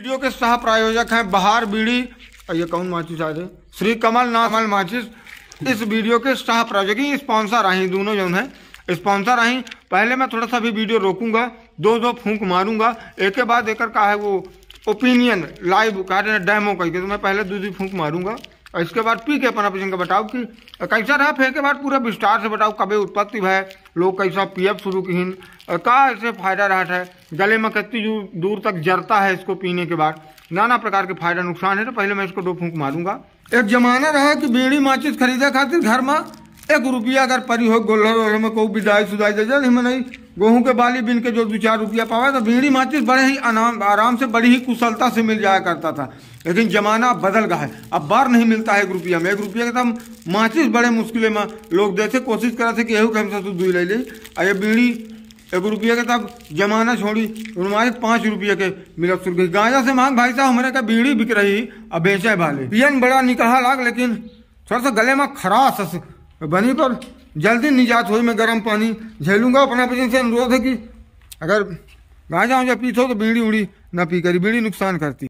video के सह प्रायोजक हैं बहार बीड़ी और ये कौन माचिस आदि श्री कमल नामल माचिस इस वीडियो के सह प्रायोजक ही स्पॉन्सर आई दोनों जो है स्पॉन्सर आई पहले मैं थोड़ा सा भी वीडियो रोकूंगा दो दो फूंक मारूंगा एक के बाद एक का है वो ओपिनियन लाइव कार्य डेमो करके तो मैं पहले दो दो फूंक मारूंगा इसके बाद पी के अपन अपन बताओ कि कैसा रहा फेंके के बाद पूरा विस्तार से बताओ कभी उत्पत्ति है लोग कैसा पीएफ शुरू की का ऐसे फायदा रहा है गले में कितनी दूर तक जरता है इसको पीने के बाद नाना प्रकार के फायदा नुकसान है तो पहले मैं इसको दो फूंक मारूंगा एक जमाना रहा कि बेड़ी माचिस खरीदे खातिर घर में एक रुपया अगर परी हो गोल्हर में कोई विदाई सुदाई दे जाए नहीं गेहूं के बाली बिन के जो दो चार रुपया पावा तो बीड़ी माचिस बड़े ही आराम से बड़ी ही कुशलता से मिल जाया करता था लेकिन जमाना बदल गया है अब बार नहीं मिलता है एक रुपया में एक रुपया के तब तो माचिस बड़े मुश्किल में लोग देते कोशिश करा थे कि यही कम से दूध दुई ले ली और ये बीड़ी एक रुपया के तब तो जमाना छोड़ी हमारे पाँच रुपये के मिलत सुर गई गांजा से मांग भाई साहब हमारे का बीड़ी बिक रही अब बेचे वाले पियन बड़ा निकाह लाग लेकिन थोड़ा सा गले में खराश बनी पर जल्दी निजात हो मैं गर्म पानी झेलूंगा अपना पति तो से अनुरोध है कि अगर गांजा वाजा पीतो तो बीड़ी उड़ी ना पी करी बीड़ी नुकसान करती